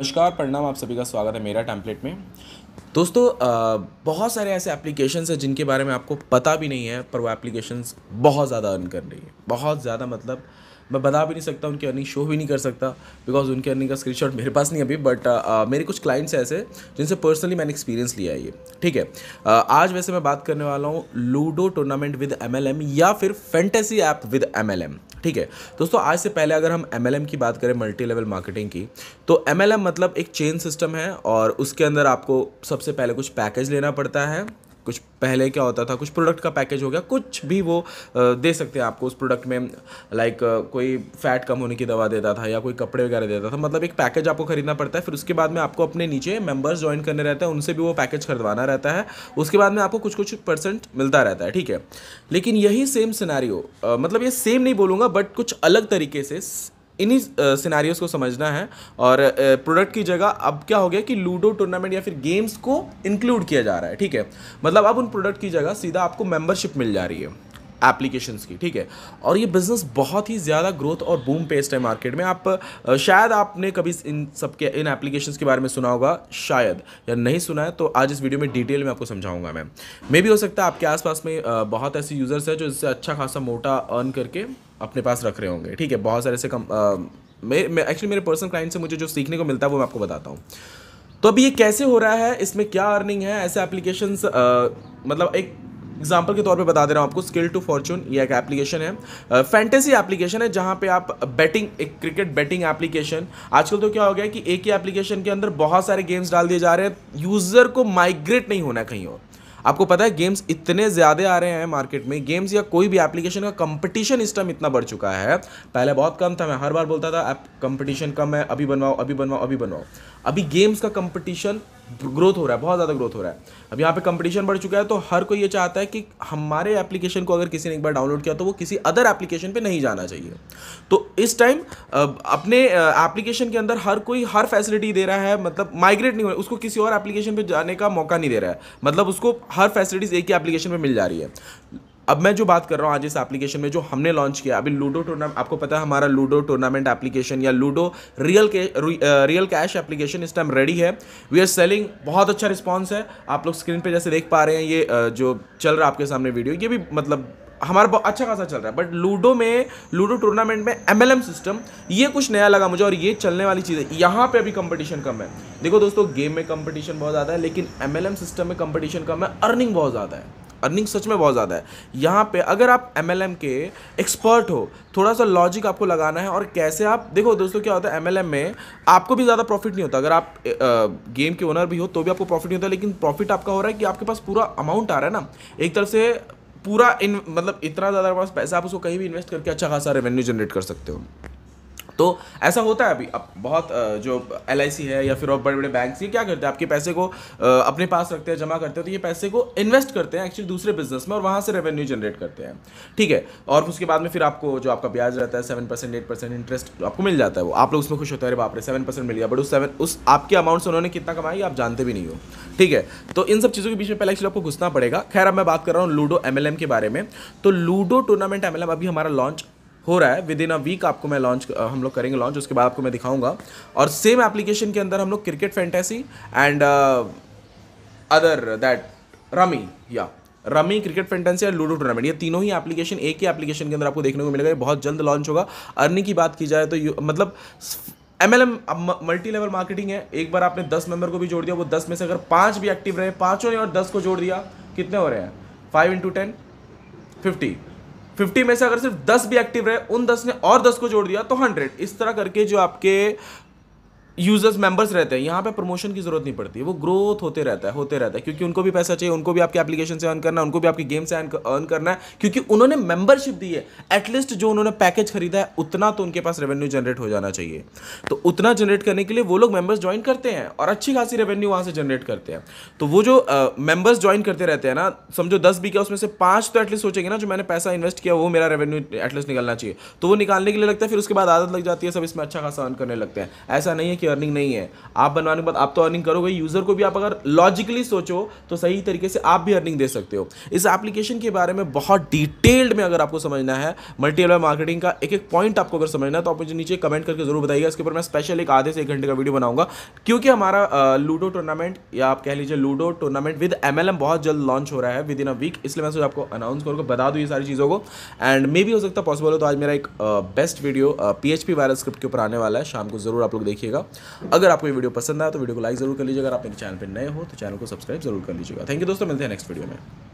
नमस्कार प्रणाम आप सभी का स्वागत है मेरा टैम्पलेट में दोस्तों बहुत सारे ऐसे एप्लीकेशंस हैं जिनके बारे में आपको पता भी नहीं है पर वो एप्लीकेशंस बहुत ज़्यादा अर्न कर रही है बहुत ज़्यादा मतलब मैं बता भी नहीं सकता उनकी अर्निंग शो भी नहीं कर सकता बिकॉज उनकी अर्निंग का स्क्रीनशॉट मेरे पास नहीं अभी बट मेरे कुछ क्लाइंट्स ऐसे जिनसे पर्सनली मैंने एक्सपीरियंस लिया है ये ठीक है आज वैसे मैं बात करने वाला हूँ लूडो टूर्नामेंट विद एम या फिर फेंटेसी ऐप विद एम ठीक है दोस्तों आज से पहले अगर हम एम की बात करें मल्टी लेवल मार्केटिंग की तो एम मतलब एक चेन सिस्टम है और उसके अंदर आपको सबसे सबसे पहले कुछ पैकेज लेना पड़ता है कुछ पहले क्या होता था कुछ प्रोडक्ट का पैकेज हो गया कुछ भी वो दे सकते हैं आपको उस प्रोडक्ट में लाइक कोई फैट कम होने की दवा देता था या कोई कपड़े वगैरह देता था मतलब एक पैकेज आपको खरीदना पड़ता है फिर उसके बाद में आपको अपने नीचे मेंबर्स ज्वाइन करने रहते हैं उनसे भी वो पैकेज खरीदवाना रहता है उसके बाद में आपको कुछ कुछ परसेंट मिलता रहता है ठीक है लेकिन यही सेम सिनारी मतलब ये सेम नहीं बोलूँगा बट कुछ अलग तरीके से इन्हीं सिनारियोस को समझना है और प्रोडक्ट की जगह अब क्या हो गया कि लूडो टूर्नामेंट या फिर गेम्स को इंक्लूड किया जा रहा है ठीक है मतलब अब उन प्रोडक्ट की जगह सीधा आपको मेंबरशिप मिल जा रही है एप्लीकेशन की ठीक है और ये बिज़नेस बहुत ही ज़्यादा ग्रोथ और बूम पेस्ट है मार्केट में आप शायद आपने कभी इन सब के इन एप्लीकेशन के बारे में सुना होगा शायद या नहीं सुना है तो आज इस वीडियो में डिटेल में आपको समझाऊंगा मैं मे भी हो सकता है आपके आसपास में बहुत ऐसे यूज़र्स हैं जो इससे अच्छा खासा मोटा अर्न करके अपने पास रख रहे होंगे ठीक है बहुत सारे ऐसे कम एक्चुअली मेरे पर्सनल क्लाइंट से मुझे जो सीखने को मिलता है वो मैं आपको बताता हूँ तो अभी ये कैसे हो रहा है इसमें क्या अर्निंग है ऐसे एप्लीकेशन मतलब एक एग्जाम्पल के तौर पे बता दे रहा हूँ आपको स्किल टू फॉर्चून ये एक एप्लीकेशन है फैंटेसी एप्लीकेशन है जहाँ पे आप बैटिंग एक क्रिकेट बैटिंग एप्लीकेशन आजकल तो क्या हो गया कि एक ही एप्लीकेशन के अंदर बहुत सारे गेम्स डाल दिए जा रहे हैं यूज़र को माइग्रेट नहीं होना कहीं और आपको पता है गेम्स इतने ज़्यादा आ रहे हैं मार्केट में गेम्स या कोई भी एप्लीकेशन का कंपटीशन इस टाइम इतना बढ़ चुका है पहले बहुत कम था मैं हर बार बोलता था कंपटीशन कम है अभी बनवाओ अभी बनवाओ अभी बनवाओ अभी गेम्स का कंपटीशन ग्रोथ हो रहा है बहुत ज़्यादा ग्रोथ हो रहा है अब यहाँ पे कंपटीशन बढ़ चुका है तो हर कोई ये चाहता है कि हमारे एप्लीकेशन को अगर किसी ने एक बार डाउनलोड किया तो वो किसी अदर एप्लीकेशन पे नहीं जाना चाहिए तो इस टाइम अपने एप्लीकेशन के अंदर हर कोई हर फैसिलिटी दे रहा है मतलब माइग्रेट नहीं हो उसको किसी और एप्लीकेशन पर जाने का मौका नहीं दे रहा है मतलब उसको हर फैसिलिटीज़ एक ही एप्लीकेशन पर मिल जा रही है अब मैं जो बात कर रहा हूँ आज इस एप्लीकेशन में जो हमने लॉन्च किया अभी लूडो टूर्नामेंट आपको पता है हमारा लूडो टूर्नामेंट एप्लीकेशन या लूडो रियल के रियल कैश एप्लीकेशन इस टाइम रेडी है वी आर सेलिंग बहुत अच्छा रिस्पांस है आप लोग स्क्रीन पे जैसे देख पा रहे हैं ये जो चल रहा है आपके सामने वीडियो ये भी मतलब हमारा बहुत अच्छा खासा चल रहा है बट लूडो में लूडो टूर्नामेंट में एम सिस्टम ये कुछ नया लगा मुझे और ये चलने वाली चीज़ है यहाँ पे अभी कंपटीशन कम है देखो दोस्तों गेम में कंपटीशन बहुत ज़्यादा है लेकिन एम सिस्टम में कंपटीशन कम है अर्निंग बहुत ज़्यादा है अर्निंग सच में बहुत ज़्यादा है यहाँ पे अगर आप एम के एक्सपर्ट हो थोड़ा सा लॉजिक आपको लगाना है और कैसे आप देखो दोस्तों क्या होता है एम में आपको भी ज़्यादा प्रॉफिट नहीं होता अगर आप गेम के ओनर भी हो तो भी आपको प्रॉफिट नहीं होता लेकिन प्रॉफिट आपका हो रहा है कि आपके पास पूरा अमाउंट आ रहा है ना एक तरफ से पूरा इन मतलब इतना ज़्यादा पास पैसा आप उसको कहीं भी इन्वेस्ट करके अच्छा खासा रेवेन्यू जनरेट कर सकते हो तो ऐसा होता है अभी अब बहुत जो एल है या फिर और बड़े बड़े बैंक्स ये क्या करते हैं आपके पैसे को अपने पास रखते हैं जमा करते हैं तो ये पैसे को इन्वेस्ट करते हैं एक्चुअली दूसरे बिजनेस में और वहाँ से रेवेन्यू जनरेट करते हैं ठीक है और उसके बाद में फिर आपको जो आपका ब्याज रहता है seven percent eight percent interest आपको मिल जाता है वो आप लोग उसमें खुश होते हैं अरे बाप रे सेवन परसेंट मिल गया बट उस सेवन उस आपके अमाउंट से उन्होंने कितना कमाया आप जानते भी नहीं हो ठीक है तो इन सब चीज़ों के बीच में पहले एक्चुअली आपको घुसना पड़ेगा खैर अब मैं बात कर रहा हूँ लूडो एम के बारे में तो लूडो टूर्नामेंट एम अभी हमारा लॉन्च हो रहा है विद इन अ वीक आपको मैं लॉन्च हम लोग करेंगे लॉन्च उसके बाद आपको मैं दिखाऊंगा और सेम एप्लीकेशन के अंदर हम लोग cricket fantasy and other that rummy या रमी क्रिकेट फेंटेंसी और लूडो टूर्नामेंट ये तीनों ही एप्लीकेशन एक ही एप्लीकेशन के अंदर आपको देखने को मिलेगा ये बहुत जल्द लॉन्च होगा अर्निंग की बात की जाए तो मतलब M L M multi level marketing है एक बार आपने दस मेंबर को भी जोड़ दिया वो दस में से अगर पाँच भी एक्टिव रहे पाँचों ने और दस को जोड़ दिया कितने हो रहे हैं five into ten fifty fifty में से अगर सिर्फ दस भी एक्टिव रहे उन दस ने और दस को जोड़ दिया तो हंड्रेड इस तरह करके जो आपके यूजर्स मेंबर्स रहते हैं यहाँ पे प्रमोशन की जरूरत नहीं पड़ती वो ग्रोथ होते रहता है होते रहता है क्योंकि उनको भी पैसा चाहिए उनको भी आपके एप्लीकेशन से अर्न करना है उनको भी आपकी गेम से अर्न करना है क्योंकि उन्होंने मेंबरशिप दी है एटलीस्ट जो उन्होंने पैकेज खरीदा है उतना तो उनके पास रेवेन्यू जनरेट हो जाना चाहिए तो उतना जनरेट करने के लिए वो लोग मेंबर्स ज्वाइन करते हैं और अच्छी खासी रेवेन्यू वहाँ से जनरेट करते हैं तो वो जो मेंबर्स ज्वाइन करते रहते हैं ना समझो दस बी क्या उसमें से पाँच तो एटलीस्ट सोचेंगे ना जो मैंने पैसा इन्वेस्ट किया वो मेरा रेवेन्यू एटलीस्ट निकालना चाहिए तो वो निकालने के लिए लगता है फिर उसके बाद आदत लग जाती है सब इसमें अच्छा खासा अर्न करने लगते हैं ऐसा नहीं है की अर्निंग नहीं है आप बनवाने के बाद आप तो अर्निंग करोगे यूज़र को भी आप अगर लॉजिकली सोचो तो सही तरीके से आप भी अर्निंग दे सकते हो इस एप्लीकेशन के बारे में बहुत डिटेल्ड में अगर आपको समझना है मल्टी लेवल मार्केटिंग का एक एक पॉइंट आपको अगर समझना है तो आप मुझे नीचे कमेंट करके जरूर बताइएगा इसके ऊपर मैं स्पेशल एक आधे से एक घंटे का वीडियो बनाऊंगा क्योंकि हमारा लूडो टूर्नामेंट या आप कह लीजिए लूडो टूर्नामेंट विद एम बहुत जल्द लॉन्च हो रहा है विद इन अ वीक इसलिए मैं आपको अनाउंस करूँगा बता दू ये सारी चीज़ों को एंड मे भी हो सकता है पॉसिबल हो तो आज मेरा एक बेस्ट वीडियो पी वायरल स्क्रिप्ट के ऊपर आने वाला है शाम को जरूर आप लोग देखिएगा अगर आपको ये वीडियो पसंद आया तो वीडियो को लाइक जरूर कर लीजिएगा अगर आप मेरे चैनल पर नए हो तो चैनल को सब्सक्राइब जरूर कर लीजिएगा थैंक यू दोस्तों मिलते हैं नेक्स्ट वीडियो में